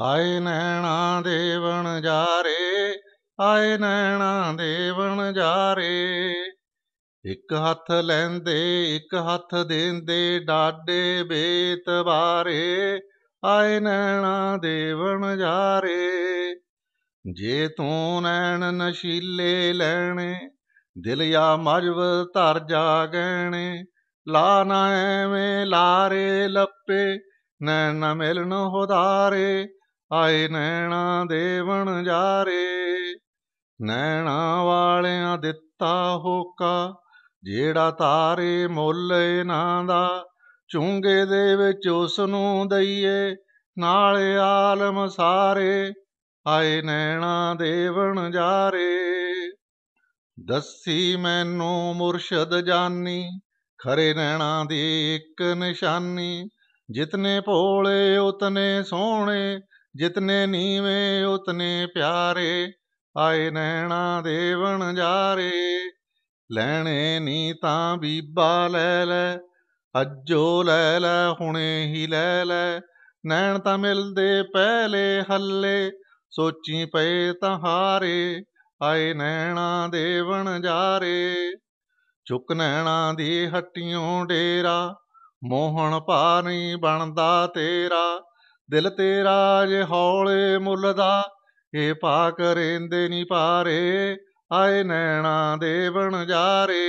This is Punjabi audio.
ਆਏ ਨੈਣਾ ਦੇਵਣ ਜਾਰੇ ਆਏ ਨੈਣਾ ਦੇਵਣ ਜਾਰੇ ਇੱਕ ਹੱਥ ਲੈਂਦੇ ਇੱਕ ਹੱਥ ਦੇਂਦੇ ਡਾਡੇ ਬਾਰੇ ਆਏ ਨੈਣਾ ਦੇਵਣ ਜਾਰੇ ਜੇ ਤੂੰ ਨੈਣ ਨਸ਼ੀਲੇ ਲੈਣੇ ਦਿਲ ਆ ਮਜਬ ਧਰ ਜਾ ਗੈਣੇ ਲਾ ਨਾ ਐਵੇਂ ਲਾਰੇ ਲੱਪੇ ਨੈਣਾ ਨਾ ਮਿਲਣ ਹੋਦਾਰੇ ਆਏ ਨੈਣਾ ਦੇਵਣ ਜਾਰੇ ਨੈਣਾ ਵਾਲਿਆਂ ਦਿੱਤਾ ਹੋਕਾ ਜਿਹੜਾ ਤਾਰੇ ਮੁੱਲ ਇਹਨਾਂ ਦਾ ਚੁੰਗੇ ਦੇ ਵਿੱਚ ਉਸ ਨੂੰ ਦਈਏ ਨਾਲ ਆਲਮ ਸਾਰੇ ਆਏ ਨੈਣਾ ਦੇਵਣ ਜਾਰੇ ਦੱਸੀ ਮੈਨੂੰ ਮੁਰਸ਼ਦ ਜਾਨੀ ਖਰੇ ਨੈਣਾ ਦੀ ਇੱਕ ਨਿਸ਼ਾਨੀ ਜਿਤਨੇ ਭੋਲੇ ਉਤਨੇ ਸੋਹਣੇ ਜਿਤਨੇ ਨੀਵੇਂ ਉਤਨੇ ਪਿਆਰੇ ਆਏ ਨੈਣਾ ਦੇਵਣ ਜਾਰੇ ਲੈਣੇ ਨੀ ਤਾਂ ਬੀਬਾ ਲੈ ਲੈ ਅੱਜੋ ਲੈ ਲੈ ਹੁਣੇ ਹੀ ਲੈ ਲੈ ਨੈਣ ਤਾਂ ਮਿਲਦੇ ਪਹਿਲੇ ਹੱਲੇ ਸੋਚੀ ਪਏ ਤਾਂ ਹਾਰੇ ਆਏ ਨੈਣਾ ਦੇਵਣ ਜਾਰੇ ਚੁੱਕ ਨੈਣਾ ਦੀ ਹੱਟਿਓਂ ਡੇਰਾ ਮੋਹਣ ਪਾਣੀ ਬਣਦਾ ਤੇਰਾ ਦਿਲ ਤੇਰਾ ਜੇ ਹੌਲੇ ਮੁੱਲ ਦਾ ਏ ਭਾ ਕਰੇਂਦੇ ਨਹੀਂ ਪਾਰੇ ਆਏ ਨੈਣਾ ਦੇ ਬਣ ਜਾਰੇ